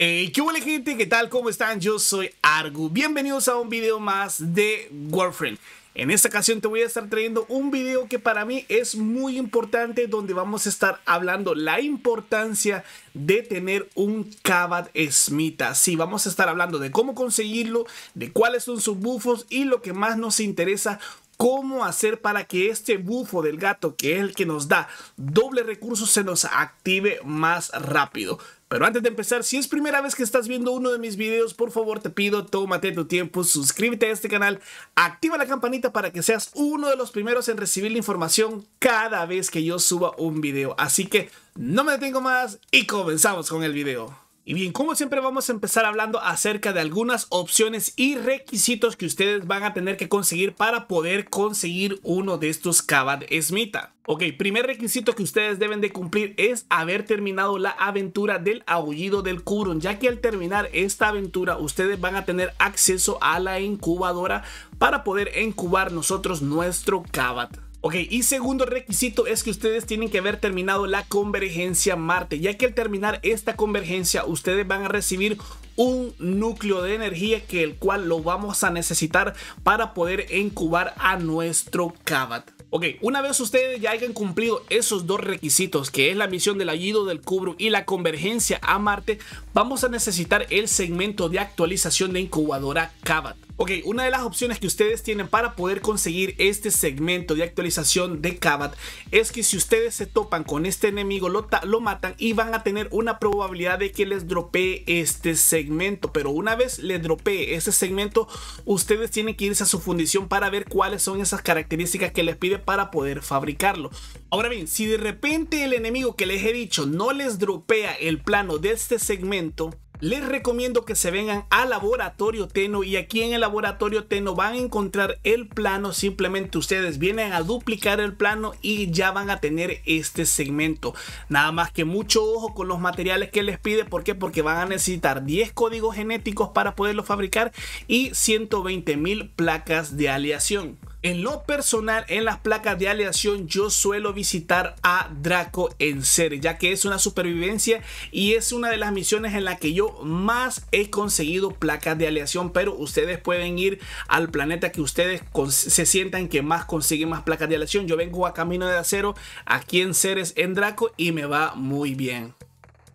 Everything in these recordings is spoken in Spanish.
Eh, ¿Qué huele gente? ¿Qué tal? ¿Cómo están? Yo soy Argu. Bienvenidos a un video más de Warframe. En esta ocasión te voy a estar trayendo un video que para mí es muy importante donde vamos a estar hablando la importancia de tener un Kabat Smith. Sí, vamos a estar hablando de cómo conseguirlo, de cuáles son sus bufos y lo que más nos interesa cómo hacer para que este bufo del gato, que es el que nos da doble recurso, se nos active más rápido. Pero antes de empezar, si es primera vez que estás viendo uno de mis videos, por favor te pido, tómate tu tiempo, suscríbete a este canal, activa la campanita para que seas uno de los primeros en recibir la información cada vez que yo suba un video. Así que no me detengo más y comenzamos con el video. Y bien, como siempre vamos a empezar hablando acerca de algunas opciones y requisitos que ustedes van a tener que conseguir para poder conseguir uno de estos Kabat Smita. Ok, primer requisito que ustedes deben de cumplir es haber terminado la aventura del aullido del Kurun, ya que al terminar esta aventura ustedes van a tener acceso a la incubadora para poder incubar nosotros nuestro Kabat. Ok, y segundo requisito es que ustedes tienen que haber terminado la convergencia Marte, ya que al terminar esta convergencia ustedes van a recibir un núcleo de energía que el cual lo vamos a necesitar para poder incubar a nuestro Kabat. Ok, una vez ustedes ya hayan cumplido esos dos requisitos, que es la misión del ayudo del cubro y la convergencia a Marte, vamos a necesitar el segmento de actualización de incubadora Kabat. Ok, una de las opciones que ustedes tienen para poder conseguir este segmento de actualización de Kabat es que si ustedes se topan con este enemigo, lo, lo matan y van a tener una probabilidad de que les dropee este segmento. Pero una vez les dropee este segmento, ustedes tienen que irse a su fundición para ver cuáles son esas características que les pide para poder fabricarlo. Ahora bien, si de repente el enemigo que les he dicho no les dropea el plano de este segmento, les recomiendo que se vengan a Laboratorio Teno y aquí en el Laboratorio Teno van a encontrar el plano. Simplemente ustedes vienen a duplicar el plano y ya van a tener este segmento. Nada más que mucho ojo con los materiales que les pide. ¿Por qué? Porque van a necesitar 10 códigos genéticos para poderlo fabricar y 120 mil placas de aleación. En lo personal, en las placas de aleación yo suelo visitar a Draco en Ceres ya que es una supervivencia y es una de las misiones en la que yo más he conseguido placas de aleación, pero ustedes pueden ir al planeta que ustedes se sientan que más consiguen más placas de aleación. Yo vengo a Camino de Acero aquí en Ceres en Draco y me va muy bien.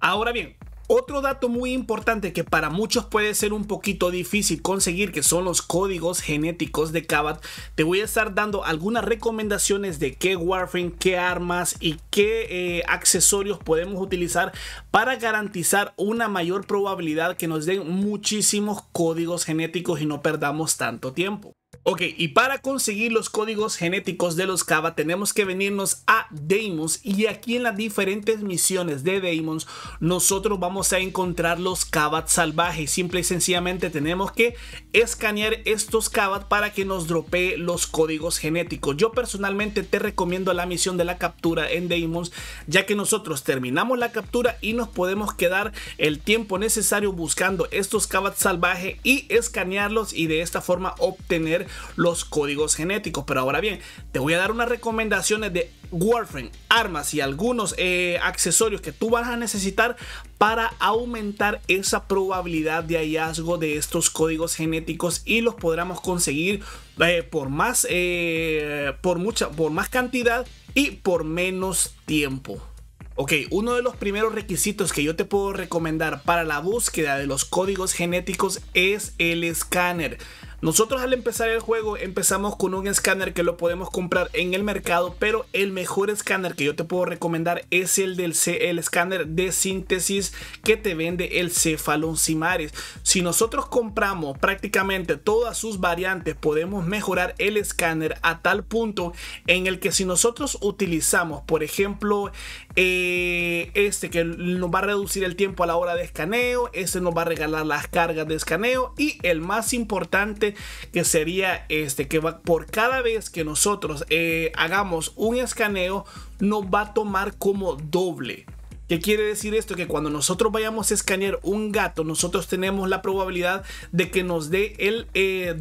Ahora bien, otro dato muy importante que para muchos puede ser un poquito difícil conseguir, que son los códigos genéticos de Kabat, te voy a estar dando algunas recomendaciones de qué Warframe, qué armas y qué eh, accesorios podemos utilizar para garantizar una mayor probabilidad que nos den muchísimos códigos genéticos y no perdamos tanto tiempo. Ok, y para conseguir los códigos genéticos de los cava tenemos que venirnos a Daemons y aquí en las diferentes misiones de Daemons nosotros vamos a encontrar los Kabat salvajes. Simple y sencillamente tenemos que escanear estos Kabat para que nos dropee los códigos genéticos. Yo personalmente te recomiendo la misión de la captura en Daemons ya que nosotros terminamos la captura y nos podemos quedar el tiempo necesario buscando estos Kabat salvajes y escanearlos y de esta forma obtener los códigos genéticos. Pero ahora bien, te voy a dar unas recomendaciones de Warframe, armas y algunos eh, accesorios que tú vas a necesitar para aumentar esa probabilidad de hallazgo de estos códigos genéticos y los podremos conseguir eh, por más eh, por mucha por más cantidad y por menos tiempo. Ok, uno de los primeros requisitos que yo te puedo recomendar para la búsqueda de los códigos genéticos es el escáner. Nosotros al empezar el juego empezamos con un escáner que lo podemos comprar en el mercado, pero el mejor escáner que yo te puedo recomendar es el del C el escáner de síntesis que te vende el Cimares. Si nosotros compramos prácticamente todas sus variantes, podemos mejorar el escáner a tal punto en el que si nosotros utilizamos, por ejemplo, eh, este que nos va a reducir el tiempo a la hora de escaneo, este nos va a regalar las cargas de escaneo y el más importante que sería este que va por cada vez que nosotros eh, hagamos un escaneo nos va a tomar como doble. ¿Qué quiere decir esto? Que cuando nosotros vayamos a escanear un gato, nosotros tenemos la probabilidad de que nos dé el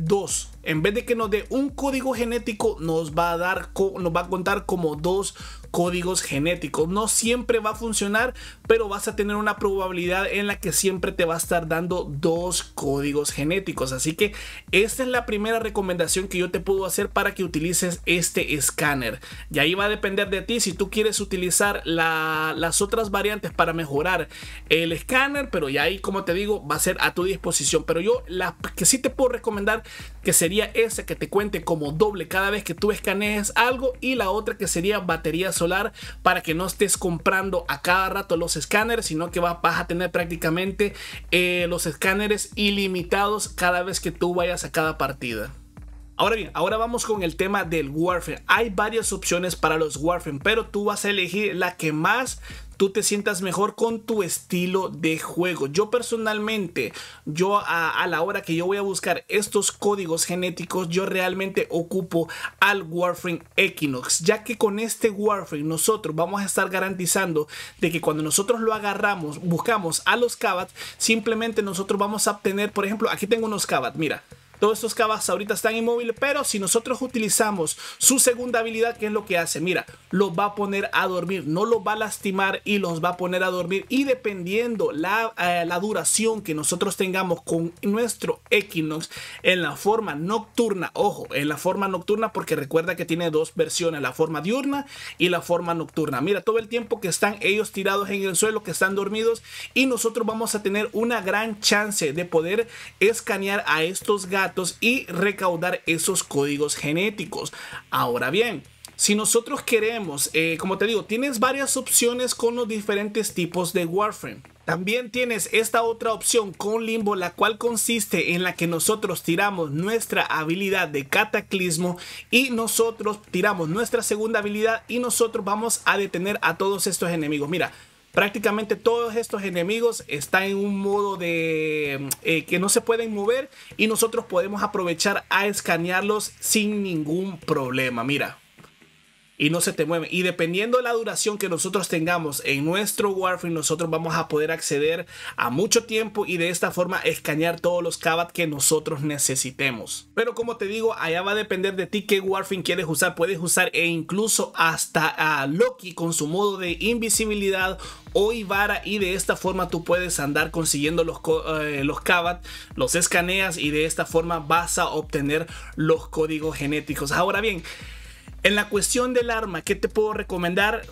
2. Eh, en vez de que nos dé un código genético, nos va a dar, nos va a contar como dos códigos genéticos. No siempre va a funcionar, pero vas a tener una probabilidad en la que siempre te va a estar dando dos códigos genéticos. Así que esta es la primera recomendación que yo te puedo hacer para que utilices este escáner. Y ahí va a depender de ti si tú quieres utilizar las otras variantes para mejorar el escáner, pero ya ahí, como te digo, va a ser a tu disposición. Pero yo la que sí te puedo recomendar que sería ese esa que te cuente como doble cada vez que tú escanees algo y la otra que sería batería solar para que no estés comprando a cada rato los escáneres, sino que vas a tener prácticamente eh, los escáneres ilimitados cada vez que tú vayas a cada partida. Ahora bien, ahora vamos con el tema del warfare Hay varias opciones para los warfare pero tú vas a elegir la que más tú te sientas mejor con tu estilo de juego. Yo personalmente, yo a, la hora que yo voy a buscar estos códigos genéticos, yo realmente ocupo al Warframe Equinox, ya que con este Warframe nosotros vamos a estar garantizando de que cuando nosotros lo agarramos, buscamos a los Kavats, simplemente nosotros vamos a obtener, por ejemplo, aquí tengo unos Kavats, mira. Todos estos Cabas ahorita están inmóviles, pero si nosotros utilizamos su segunda habilidad, ¿qué es lo que hace? Mira, los va a poner a dormir, no los va a lastimar y los va a poner a dormir. Y dependiendo la, eh, la duración que nosotros tengamos con nuestro Equinox en la forma nocturna, ojo, en la forma nocturna, porque recuerda que tiene dos versiones, la forma diurna y la forma nocturna. Mira, todo el tiempo que están ellos tirados en el suelo, que están dormidos, y nosotros vamos a tener una gran chance de poder escanear a estos gatos y recaudar esos códigos genéticos. Ahora bien, si nosotros queremos, eh, como te digo, tienes varias opciones con los diferentes tipos de Warframe. También tienes esta otra opción con limbo, la cual consiste en la que nosotros tiramos nuestra habilidad de cataclismo y nosotros tiramos nuestra segunda habilidad y nosotros vamos a detener a todos estos enemigos. Mira, prácticamente todos estos enemigos están en un modo de eh, que no se pueden mover y nosotros podemos aprovechar a escanearlos sin ningún problema. Mira y no se te mueve. Y dependiendo de la duración que nosotros tengamos en nuestro Warframe, nosotros vamos a poder acceder a mucho tiempo y de esta forma escanear todos los Kabat que nosotros necesitemos. Pero como te digo, allá va a depender de ti qué Warframe quieres usar. Puedes usar e incluso hasta a Loki con su modo de invisibilidad o Ivara y de esta forma tú puedes andar consiguiendo los, eh, los Kabat, los escaneas y de esta forma vas a obtener los códigos genéticos. Ahora bien, en la cuestión del arma, ¿qué te puedo recomendar?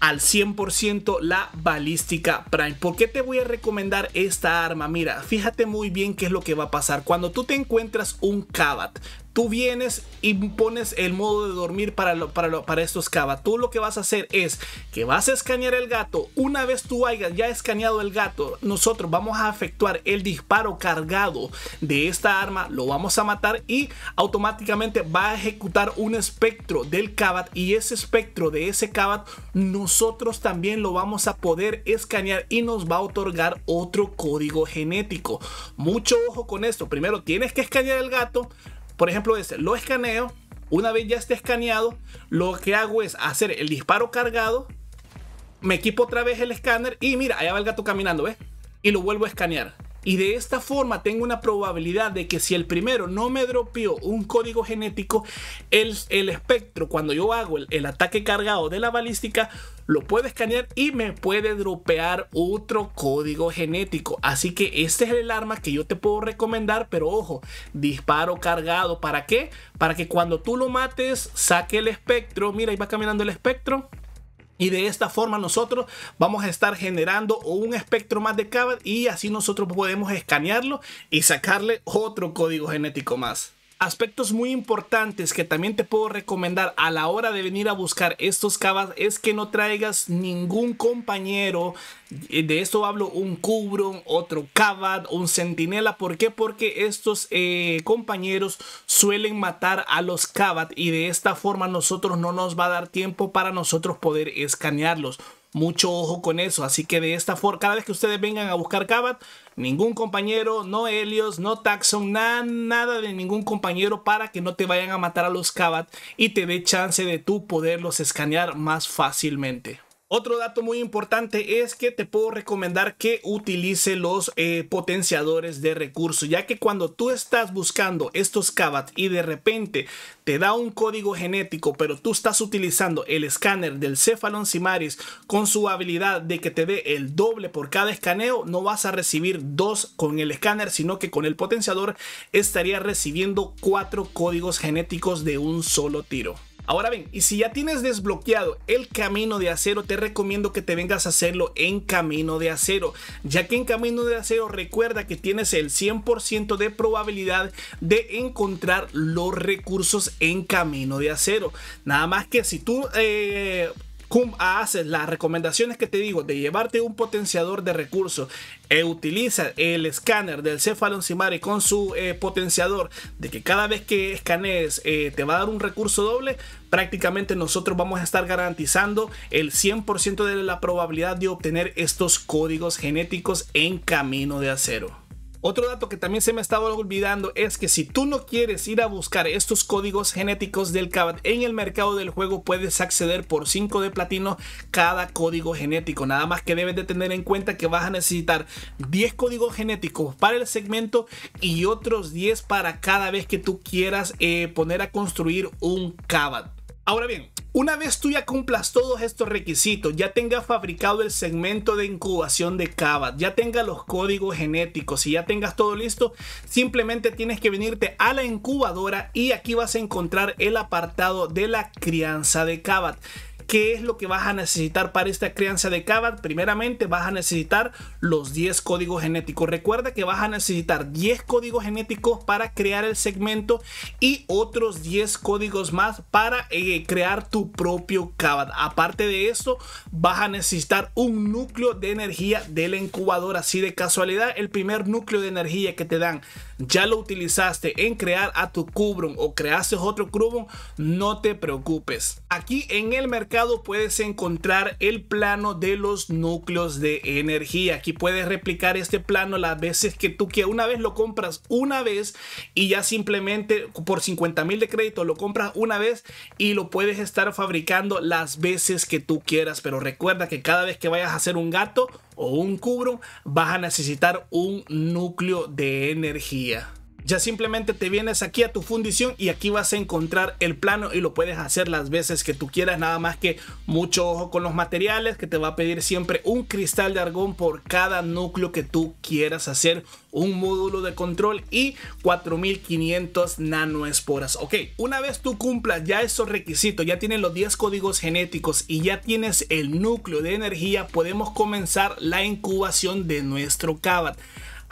al 100% la balística prime. ¿Por qué te voy a recomendar esta arma? Mira, fíjate muy bien qué es lo que va a pasar. Cuando tú te encuentras un Kabat, tú vienes y pones el modo de dormir para, para, para estos Cava. Tú lo que vas a hacer es que vas a escanear el gato. Una vez tú hayas ya escaneado el gato, nosotros vamos a efectuar el disparo cargado de esta arma, lo vamos a matar y automáticamente va a ejecutar un espectro del Kabat y ese espectro de ese cabat, nosotros también lo vamos a poder escanear y nos va a otorgar otro código genético. Mucho ojo con esto. Primero tienes que escanear el gato, por ejemplo, ese, lo escaneo. Una vez ya esté escaneado, lo que hago es hacer el disparo cargado. Me equipo otra vez el escáner y mira, allá va el gato caminando, ¿ves? Y lo vuelvo a escanear. Y de esta forma tengo una probabilidad de que si el primero no me dropeó un código genético, el, el espectro, cuando yo hago el, el, ataque cargado de la balística, lo puede escanear y me puede dropear otro código genético. Así que este es el arma que yo te puedo recomendar, pero ojo, disparo cargado. ¿Para qué? Para que cuando tú lo mates, saque el espectro. Mira, ahí va caminando el espectro. Y de esta forma nosotros vamos a estar generando un espectro más de cover y así nosotros podemos escanearlo y sacarle otro código genético más. Aspectos muy importantes que también te puedo recomendar a la hora de venir a buscar estos cavas es que no traigas ningún compañero. De esto hablo un cubron, otro cavat, un centinela. ¿Por qué? Porque estos eh, compañeros suelen matar a los cavat y de esta forma nosotros no nos va a dar tiempo para nosotros poder escanearlos. Mucho ojo con eso. Así que de esta forma, cada vez que ustedes vengan a buscar Cabat, ningún compañero, no Helios, no Taxon, nada de ningún compañero para que no te vayan a matar a los Cabat y te dé chance de tú poderlos escanear más fácilmente. Otro dato muy importante es que te puedo recomendar que utilice los eh, potenciadores de recursos, ya que cuando tú estás buscando estos cabat y de repente te da un código genético, pero tú estás utilizando el escáner del Cefalon Simaris con su habilidad de que te dé el doble por cada escaneo, no vas a recibir dos con el escáner, sino que con el potenciador estarías recibiendo cuatro códigos genéticos de un solo tiro. Ahora bien, y si ya tienes desbloqueado el camino de acero, te recomiendo que te vengas a hacerlo en camino de acero, ya que en camino de acero recuerda que tienes el 100% de probabilidad de encontrar los recursos en camino de acero. Nada más que si tú eh, haces las recomendaciones que te digo de llevarte un potenciador de recursos, e utiliza el escáner del Simari con su eh, potenciador, de que cada vez que escanees eh, te va a dar un recurso doble, prácticamente nosotros vamos a estar garantizando el 100% de la probabilidad de obtener estos códigos genéticos en camino de acero. Otro dato que también se me estaba olvidando es que si tú no quieres ir a buscar estos códigos genéticos del Kabat en el mercado del juego, puedes acceder por 5 de platino cada código genético. Nada más que debes de tener en cuenta que vas a necesitar 10 códigos genéticos para el segmento y otros 10 para cada vez que tú quieras eh, poner a construir un Kabat. Ahora bien, una vez tú ya cumplas todos estos requisitos, ya tengas fabricado el segmento de incubación de cava, ya tengas los códigos genéticos y ya tengas todo listo, simplemente tienes que venirte a la incubadora y aquí vas a encontrar el apartado de la crianza de cava. ¿Qué es lo que vas a necesitar para esta crianza de Kabat? Primeramente vas a necesitar los 10 códigos genéticos. Recuerda que vas a necesitar 10 códigos genéticos para crear el segmento y otros 10 códigos más para eh, crear tu propio Kabat. Aparte de esto vas a necesitar un núcleo de energía del incubador Así de casualidad, el primer núcleo de energía que te dan ya lo utilizaste en crear a tu kubron o creaste otro kubron no te preocupes. Aquí en el mercado puedes encontrar el plano de los núcleos de energía. Aquí puedes replicar este plano las veces que tú quieras Una vez lo compras una vez y ya simplemente por 50 mil de crédito lo compras una vez y lo puedes estar fabricando las veces que tú quieras. Pero recuerda que cada vez que vayas a hacer un gato, o un cubro, vas a necesitar un núcleo de energía. Ya simplemente te vienes aquí a tu fundición y aquí vas a encontrar el plano y lo puedes hacer las veces que tú quieras, nada más que mucho ojo con los materiales que te va a pedir siempre un cristal de argón por cada núcleo que tú quieras hacer, un módulo de control y 4500 nanoesporas. Ok, una vez tú cumplas ya esos requisitos, ya tienes los 10 códigos genéticos y ya tienes el núcleo de energía, podemos comenzar la incubación de nuestro CABAT.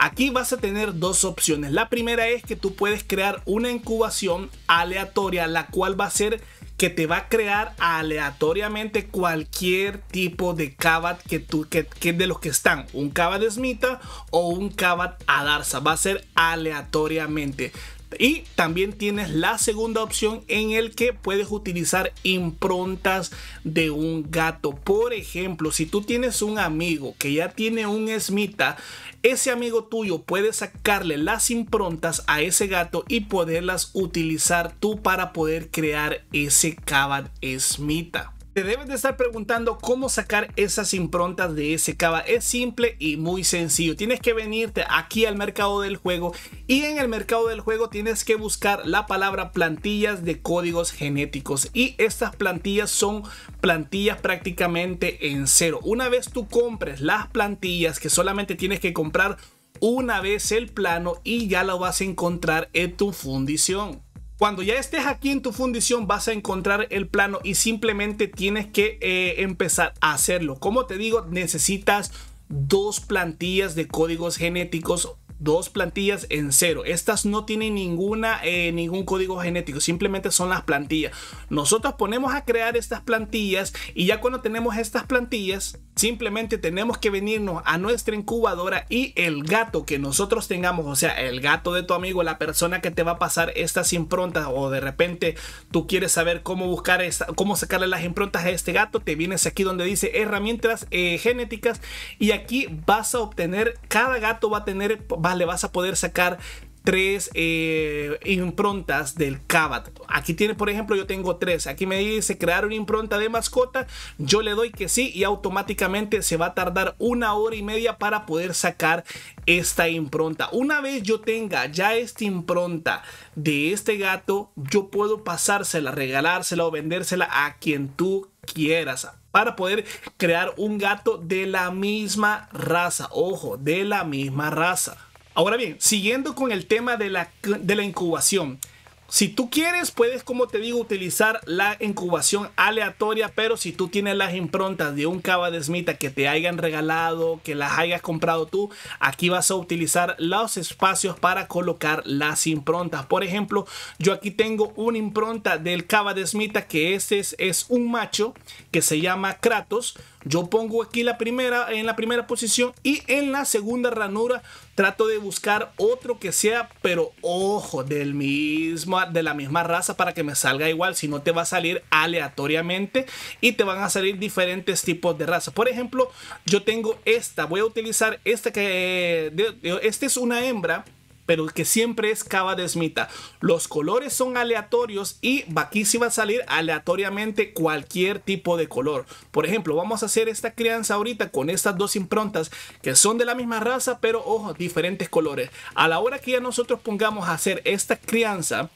Aquí vas a tener dos opciones. La primera es que tú puedes crear una incubación aleatoria, la cual va a ser que te va a crear aleatoriamente cualquier tipo de cabat que tú que, de los que están, un cabat Smita o un cabat darza va a ser aleatoriamente. Y también tienes la segunda opción en el que puedes utilizar improntas de un gato. Por ejemplo, si tú tienes un amigo que ya tiene un esmita, ese amigo tuyo puede sacarle las improntas a ese gato y poderlas utilizar tú para poder crear ese Kabat esmita. Te debes de estar preguntando cómo sacar esas improntas de ese cava. Es simple y muy sencillo. Tienes que venirte aquí al mercado del juego y en el mercado del juego tienes que buscar la palabra plantillas de códigos genéticos. Y estas plantillas son plantillas prácticamente en cero. Una vez tú compres las plantillas que solamente tienes que comprar una vez el plano y ya lo vas a encontrar en tu fundición. Cuando ya estés aquí en tu fundición vas a encontrar el plano y simplemente tienes que eh, empezar a hacerlo. Como te digo, necesitas dos plantillas de códigos genéticos dos plantillas en cero. Estas no tienen ninguna, eh, ningún código genético, simplemente son las plantillas. Nosotros ponemos a crear estas plantillas y ya cuando tenemos estas plantillas, simplemente tenemos que venirnos a nuestra incubadora y el gato que nosotros tengamos, o sea, el gato de tu amigo, la persona que te va a pasar estas improntas o de repente tú quieres saber cómo buscar, esta, cómo sacarle las improntas a este gato, te vienes aquí donde dice herramientas eh, genéticas y aquí vas a obtener, cada gato va a tener le vas a poder sacar tres eh, improntas del Kabat. Aquí tiene, por ejemplo, yo tengo tres. Aquí me dice crear una impronta de mascota. Yo le doy que sí y automáticamente se va a tardar una hora y media para poder sacar esta impronta. Una vez yo tenga ya esta impronta de este gato, yo puedo pasársela, regalársela o vendérsela a quien tú quieras para poder crear un gato de la misma raza. Ojo, de la misma raza. Ahora bien, siguiendo con el tema de la, de la incubación. Si tú quieres, puedes, como te digo, utilizar la incubación aleatoria, pero si tú tienes las improntas de un cava de Smita que te hayan regalado, que las hayas comprado tú, aquí vas a utilizar los espacios para colocar las improntas. Por ejemplo, yo aquí tengo una impronta del cava de Smita que este es, es un macho que se llama Kratos. Yo pongo aquí la primera en la primera posición y en la segunda ranura Trato de buscar otro que sea, pero ojo, del mismo, de la misma raza para que me salga igual. Si no, te va a salir aleatoriamente y te van a salir diferentes tipos de raza. Por ejemplo, yo tengo esta. Voy a utilizar esta que... Esta es una hembra pero que siempre es cava de Smita. Los colores son aleatorios y aquí sí va a salir aleatoriamente cualquier tipo de color. Por ejemplo, vamos a hacer esta crianza ahorita con estas dos improntas que son de la misma raza, pero ojo, diferentes colores. A la hora que ya nosotros pongamos a hacer esta crianza,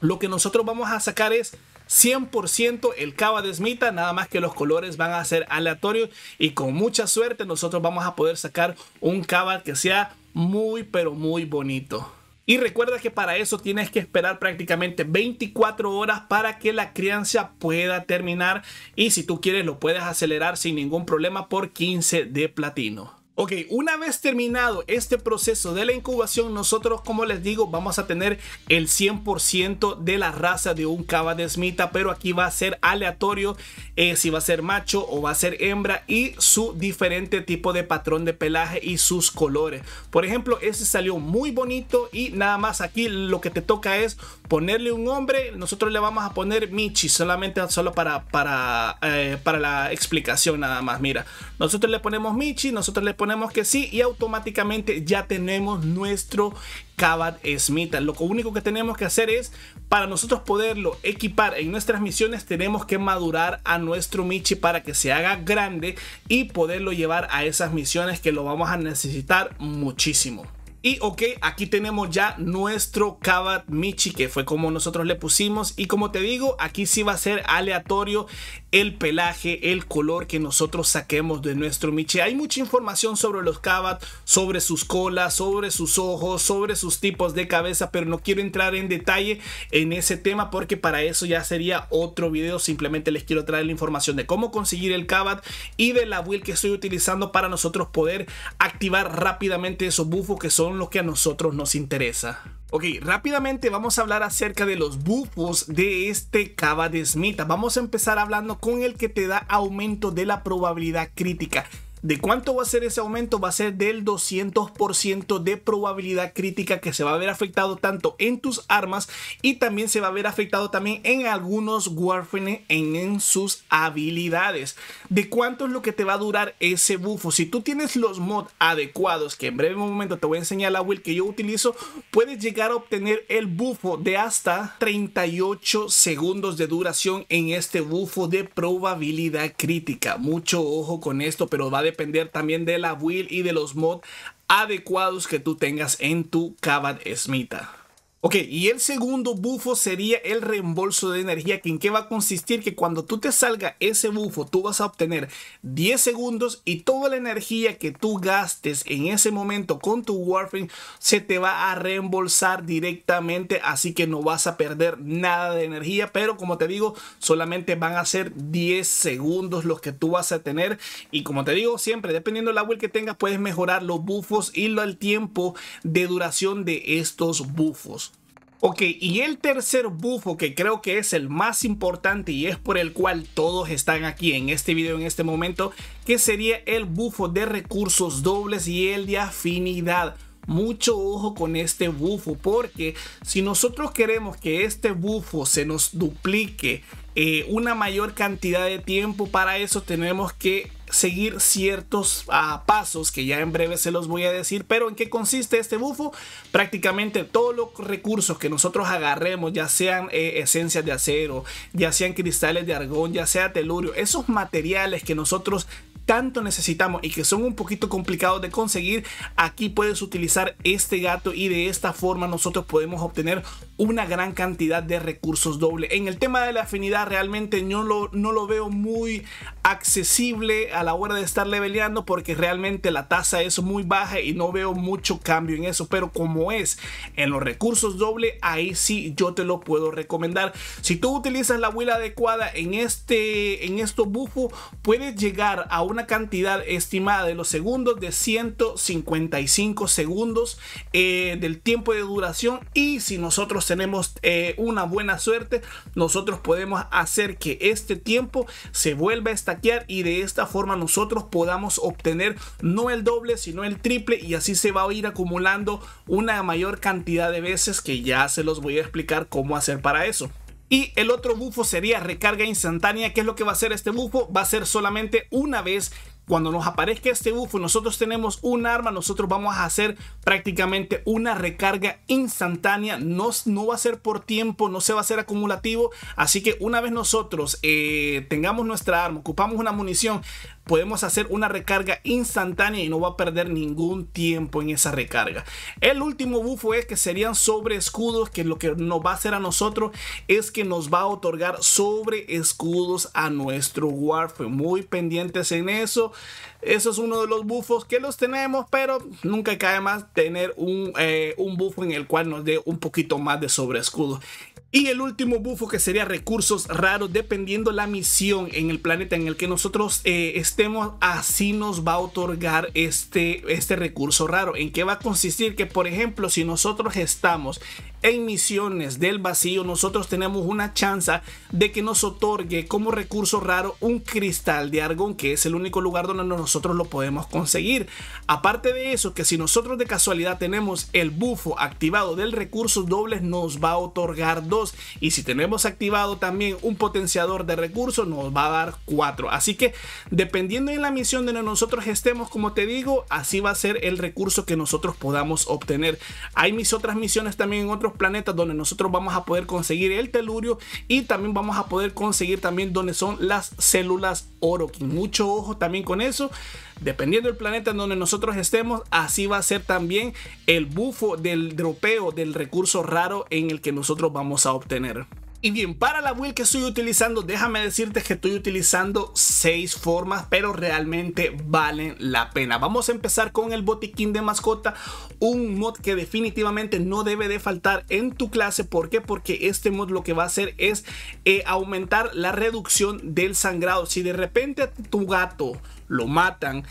lo que nosotros vamos a sacar es 100% el cava de Smita, nada más que los colores van a ser aleatorios y con mucha suerte nosotros vamos a poder sacar un cava que sea muy pero muy bonito. Y recuerda que para eso tienes que esperar prácticamente 24 horas para que la crianza pueda terminar y si tú quieres lo puedes acelerar sin ningún problema por 15 de platino. Ok, una vez terminado este proceso de la incubación, nosotros, como les digo, vamos a tener el 100% de la raza de un cava de smita, pero aquí va a ser aleatorio eh, si va a ser macho o va a ser hembra y su diferente tipo de patrón de pelaje y sus colores. Por ejemplo, este salió muy bonito y nada más aquí lo que te toca es ponerle un hombre. Nosotros le vamos a poner Michi, solamente solo para, para, eh, para la explicación nada más. Mira, nosotros le ponemos Michi, nosotros le ponemos ponemos que sí y automáticamente ya tenemos nuestro Cabat Smith. Lo único que tenemos que hacer es, para nosotros poderlo equipar en nuestras misiones, tenemos que madurar a nuestro Michi para que se haga grande y poderlo llevar a esas misiones que lo vamos a necesitar muchísimo. Y ok, aquí tenemos ya nuestro Kabat Michi, que fue como nosotros le pusimos. Y como te digo, aquí sí va a ser aleatorio el pelaje, el color que nosotros saquemos de nuestro Michi. Hay mucha información sobre los Kabat, sobre sus colas, sobre sus ojos, sobre sus tipos de cabeza, pero no quiero entrar en detalle en ese tema porque para eso ya sería otro video. Simplemente les quiero traer la información de cómo conseguir el Kabat y de la build que estoy utilizando para nosotros poder activar rápidamente esos bufos que son lo que a nosotros nos interesa. Ok, rápidamente vamos a hablar acerca de los bufos de este cava de Smita. Vamos a empezar hablando con el que te da aumento de la probabilidad crítica. ¿De cuánto va a ser ese aumento? Va a ser del 200% de probabilidad crítica que se va a ver afectado tanto en tus armas y también se va a ver afectado también en algunos Warframe en, sus habilidades. ¿De cuánto es lo que te va a durar ese bufo? Si tú tienes los mods adecuados, que en breve momento te voy a enseñar la build que yo utilizo, puedes llegar a obtener el bufo de hasta 38 segundos de duración en este bufo de probabilidad crítica. Mucho ojo con esto, pero va a depender también de la will y de los mods adecuados que tú tengas en tu Cabat Smita. Ok, y el segundo bufo sería el reembolso de energía, que en qué va a consistir que cuando tú te salga ese bufo, tú vas a obtener 10 segundos y toda la energía que tú gastes en ese momento con tu Warframe se te va a reembolsar directamente, así que no vas a perder nada de energía, pero como te digo, solamente van a ser 10 segundos los que tú vas a tener y como te digo, siempre dependiendo la agua que tengas, puedes mejorar los bufos y el tiempo de duración de estos bufos. Ok, y el tercer bufo que creo que es el más importante y es por el cual todos están aquí en este video en este momento, que sería el bufo de recursos dobles y el de afinidad. Mucho ojo con este bufo porque si nosotros queremos que este bufo se nos duplique eh, una mayor cantidad de tiempo, para eso tenemos que seguir ciertos ah, pasos que ya en breve se los voy a decir, pero en qué consiste este bufo, prácticamente todos los recursos que nosotros agarremos, ya sean eh, esencias de acero, ya sean cristales de argón, ya sea telurio, esos materiales que nosotros tanto necesitamos y que son un poquito complicados de conseguir, aquí puedes utilizar este gato y de esta forma nosotros podemos obtener una gran cantidad de recursos doble. En el tema de la afinidad realmente no lo, no lo veo muy accesible a la hora de estar leveleando porque realmente la tasa es muy baja y no veo mucho cambio en eso, pero como es en los recursos doble, ahí sí yo te lo puedo recomendar. Si tú utilizas la huila adecuada en este en esto bufo, puedes llegar a una cantidad estimada de los segundos de 155 segundos eh, del tiempo de duración y si nosotros tenemos eh, una buena suerte nosotros podemos hacer que este tiempo se vuelva a estaquear y de esta forma nosotros podamos obtener no el doble sino el triple y así se va a ir acumulando una mayor cantidad de veces que ya se los voy a explicar cómo hacer para eso. Y el otro bufo sería recarga instantánea. ¿Qué es lo que va a hacer este bufo? Va a ser solamente una vez cuando nos aparezca este bufo, nosotros tenemos un arma, nosotros vamos a hacer prácticamente una recarga instantánea, no, no va a ser por tiempo, no se va a hacer acumulativo, así que una vez nosotros eh, tengamos nuestra arma, ocupamos una munición, podemos hacer una recarga instantánea y no va a perder ningún tiempo en esa recarga. El último bufo es que serían sobre escudos, que lo que nos va a hacer a nosotros es que nos va a otorgar sobre escudos a nuestro Warf Muy pendientes en eso. Eso es uno de los bufos que los tenemos, pero nunca cae más tener un, eh, un bufo en el cual nos dé un poquito más de sobre escudos. Y el último bufo que sería recursos raros, dependiendo la misión en el planeta en el que nosotros eh, estemos, así nos va a otorgar este, este recurso raro. ¿En qué va a consistir? Que por ejemplo, si nosotros estamos en misiones del vacío, nosotros tenemos una chance de que nos otorgue como recurso raro un cristal de argón, que es el único lugar donde nosotros lo podemos conseguir. Aparte de eso, que si nosotros de casualidad tenemos el bufo activado del recurso doble nos va a otorgar dos. Y si tenemos activado también un potenciador de recurso nos va a dar cuatro. Así que dependiendo de la misión donde nosotros estemos, como te digo, así va a ser el recurso que nosotros podamos obtener. Hay mis otras misiones también en otros planetas donde nosotros vamos a poder conseguir el telurio y también vamos a poder conseguir también donde son las células Oro, que Mucho ojo también con eso. Dependiendo del planeta en donde nosotros estemos, así va a ser también el bufo del dropeo del recurso raro en el que nosotros vamos a obtener. Y bien, para la build que estoy utilizando, déjame decirte que estoy utilizando 6 formas, pero realmente valen la pena. Vamos a empezar con el botiquín de mascota, un mod que definitivamente no debe de faltar en tu clase. ¿Por qué? Porque este mod lo que va a hacer es eh, aumentar la reducción del sangrado. Si de repente tu gato lo matan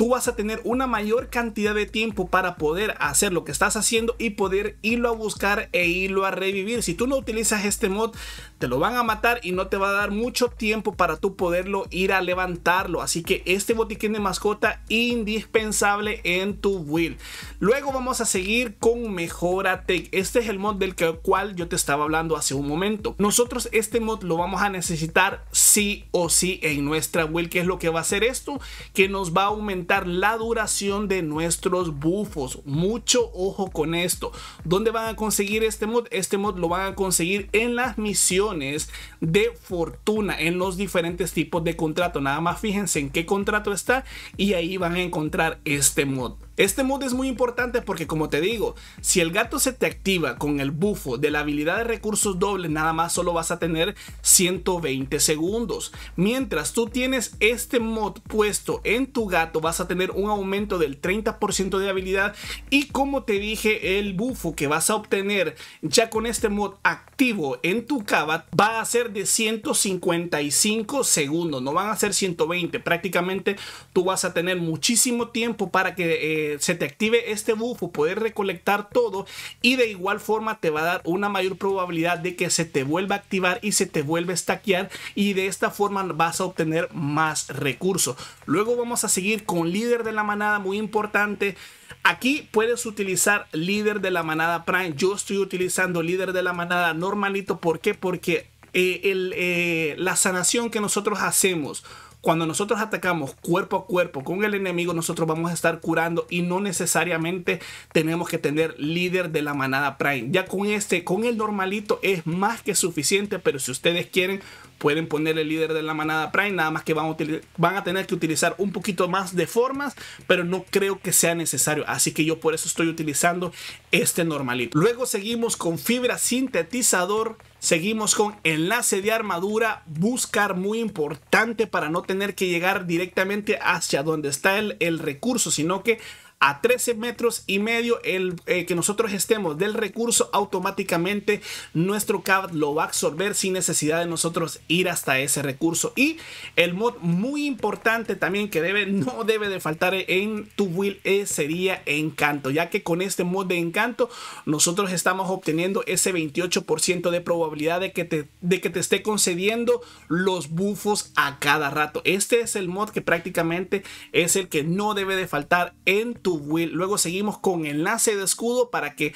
tú vas a tener una mayor cantidad de tiempo para poder hacer lo que estás haciendo y poder irlo a buscar e irlo a revivir. Si tú no utilizas este mod, te lo van a matar y no te va a dar mucho tiempo para tú poderlo ir a levantarlo. Así que este botiquín de mascota indispensable en tu build. Luego vamos a seguir con Mejora Tech. Este es el mod del cual yo te estaba hablando hace un momento. Nosotros este mod lo vamos a necesitar sí o sí en nuestra build. ¿Qué es lo que va a hacer esto? Que nos va a aumentar la duración de nuestros bufos. Mucho ojo con esto. ¿Dónde van a conseguir este mod? Este mod lo van a conseguir en las misiones de fortuna, en los diferentes tipos de contrato. Nada más fíjense en qué contrato está y ahí van a encontrar este mod. Este mod es muy importante porque como te digo, si el gato se te activa con el bufo de la habilidad de recursos dobles, nada más solo vas a tener 120 segundos. Mientras tú tienes este mod puesto en tu gato, vas a tener un aumento del 30% de habilidad y como te dije, el bufo que vas a obtener ya con este mod activo en tu cava va a ser de 155 segundos, no van a ser 120, prácticamente tú vas a tener muchísimo tiempo para que... Eh, se te active este bufo, poder recolectar todo y de igual forma te va a dar una mayor probabilidad de que se te vuelva a activar y se te vuelva a stackear y de esta forma vas a obtener más recursos. Luego vamos a seguir con líder de la manada, muy importante. Aquí puedes utilizar líder de la manada Prime. Yo estoy utilizando líder de la manada normalito. ¿Por qué? Porque eh, eh, la sanación que nosotros hacemos cuando nosotros atacamos cuerpo a cuerpo con el enemigo, nosotros vamos a estar curando y no necesariamente tenemos que tener líder de la manada Prime. Ya con este, con el normalito es más que suficiente, pero si ustedes quieren, pueden poner el líder de la manada Prime, nada más que van a, van a, tener que utilizar un poquito más de formas, pero no creo que sea necesario, así que yo por eso estoy utilizando este normalito. Luego seguimos con fibra sintetizador Seguimos con enlace de armadura, buscar muy importante para no tener que llegar directamente hacia donde está el, recurso, sino que a 13 metros y medio el eh, que nosotros estemos del recurso automáticamente nuestro cab lo va a absorber sin necesidad de nosotros ir hasta ese recurso y el mod muy importante también que debe no debe de faltar en tu will sería encanto ya que con este mod de encanto nosotros estamos obteniendo ese 28% de probabilidad de que te de que te esté concediendo los bufos a cada rato este es el mod que prácticamente es el que no debe de faltar en tu Luego seguimos con enlace de escudo para que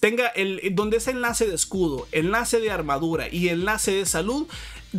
tenga el donde ese enlace de escudo, enlace de armadura y enlace de salud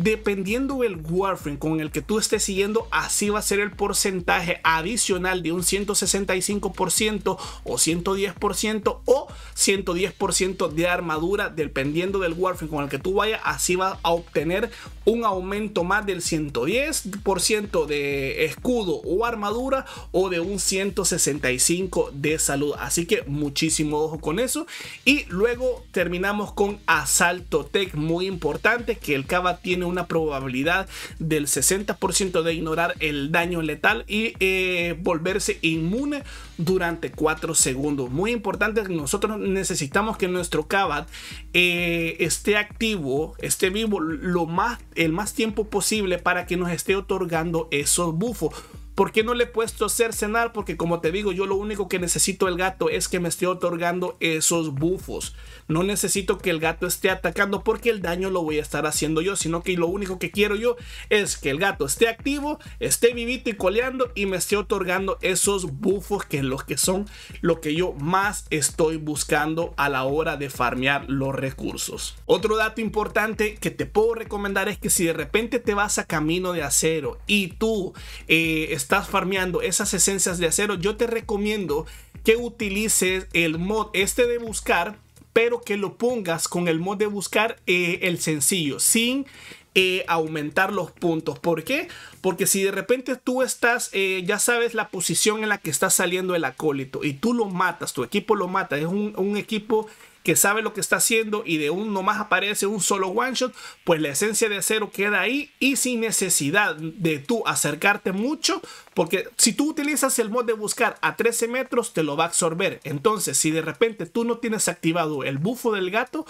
dependiendo del warframe con el que tú estés siguiendo, así va a ser el porcentaje adicional de un 165% o 110% o 110% de armadura, dependiendo del warframe con el que tú vayas, así va a obtener un aumento más del 110% de escudo o armadura o de un 165% de salud. Así que muchísimo ojo con eso. Y luego terminamos con asalto tech, muy importante, que el Cava tiene una probabilidad del 60% de ignorar el daño letal y eh, volverse inmune durante 4 segundos. Muy importante, nosotros necesitamos que nuestro Kabat eh, esté activo, esté vivo lo más, el más tiempo posible para que nos esté otorgando esos bufos ¿Por qué no le he puesto hacer cenar Porque como te digo, yo lo único que necesito el gato es que me esté otorgando esos bufos. No necesito que el gato esté atacando porque el daño lo voy a estar haciendo yo, sino que lo único que quiero yo es que el gato esté activo, esté vivito y coleando y me esté otorgando esos bufos que los que son lo que yo más estoy buscando a la hora de farmear los recursos. Otro dato importante que te puedo recomendar es que si de repente te vas a camino de acero y tú estás eh, estás farmeando esas esencias de acero, yo te recomiendo que utilices el mod este de buscar, pero que lo pongas con el mod de buscar eh, el sencillo, sin eh, aumentar los puntos. ¿Por qué? Porque si de repente tú estás, eh, ya sabes la posición en la que está saliendo el acólito y tú lo matas, tu equipo lo mata, es un equipo que sabe lo que está haciendo y de un nomás aparece un solo one shot, pues la esencia de acero queda ahí y sin necesidad de tú acercarte mucho, porque si tú utilizas el mod de buscar a 13 metros, te lo va a absorber. Entonces, si de repente tú no tienes activado el bufo del gato,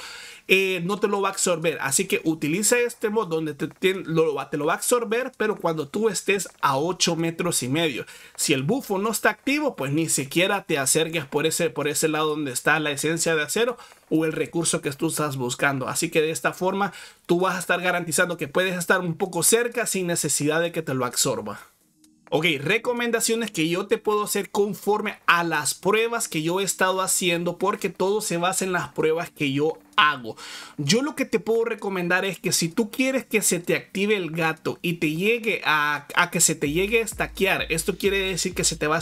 eh, no te lo va a absorber. Así que utiliza este mod donde te, lo, te lo va a absorber, pero cuando tú estés a 8 metros y medio. Si el bufo no está activo, pues ni siquiera te acerques por ese, por ese lado donde está la esencia de acero o el recurso que tú estás buscando. Así que de esta forma tú vas a estar garantizando que puedes estar un poco cerca sin necesidad de que te lo absorba. Ok, recomendaciones que yo te puedo hacer conforme a las pruebas que yo he estado haciendo porque todo se basa en las pruebas que yo hago. Yo lo que te puedo recomendar es que si tú quieres que se te active el gato y te llegue a, a que se te llegue a estaquear, esto quiere decir que se te va a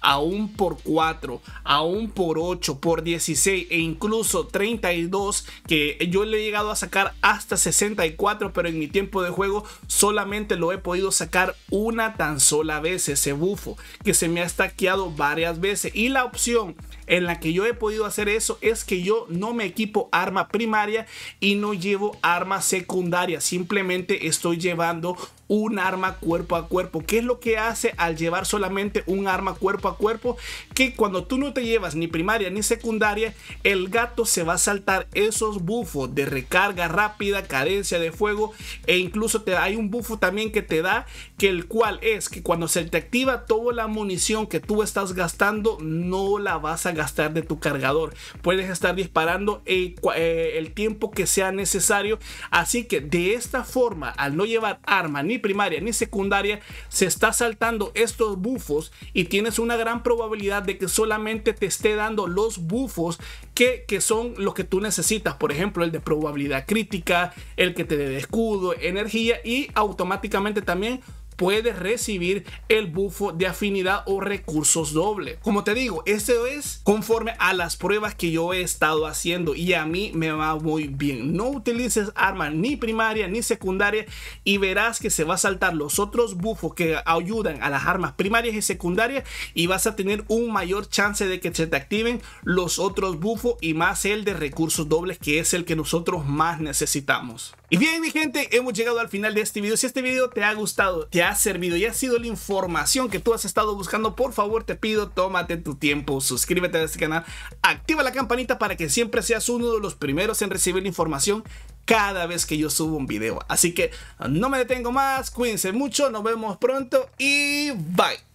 a un por 4, un por 8, por 16 e incluso 32, que yo le he llegado a sacar hasta 64, pero en mi tiempo de juego solamente lo he podido sacar una tan sola vez ese bufo, que se me ha estaqueado varias veces. Y la opción en la que yo he podido hacer eso es que yo no me equipo arma primaria y no llevo arma secundaria. Simplemente estoy llevando un arma cuerpo a cuerpo. ¿Qué es lo que hace al llevar solamente un arma cuerpo a cuerpo? Que cuando tú no te llevas ni primaria ni secundaria, el gato se va a saltar esos bufos de recarga rápida, Carencia de fuego e incluso te, hay un bufo también que te da que el cual es que cuando se te activa toda la munición que tú estás gastando no la vas a gastar de tu cargador. Puedes estar disparando el, eh, eh, el tiempo que sea necesario. Así que de esta forma, al no llevar arma ni primaria ni secundaria, se está saltando estos bufos y tienes una gran probabilidad de que solamente te esté dando los bufos que, que son los que tú necesitas. Por ejemplo, el de probabilidad crítica, el que te dé escudo, energía y automáticamente también puedes recibir el bufo de afinidad o recursos doble. Como te digo, esto es conforme a las pruebas que yo he estado haciendo y a mí me va muy bien. No utilices armas ni primaria ni secundaria y verás que se va a saltar los otros bufos que ayudan a las armas primarias y secundarias y vas a tener un mayor chance de que se te activen los otros bufos y más el de recursos dobles que es el que nosotros más necesitamos. Y bien mi gente, hemos llegado al final de este video. Si este video te ha gustado, te ha ha servido y ha sido la información que tú has estado buscando, por favor te pido, tómate tu tiempo, suscríbete a este canal, activa la campanita para que siempre seas uno de los primeros en recibir información cada vez que yo subo un video. Así que no me detengo más, cuídense mucho, nos vemos pronto y bye.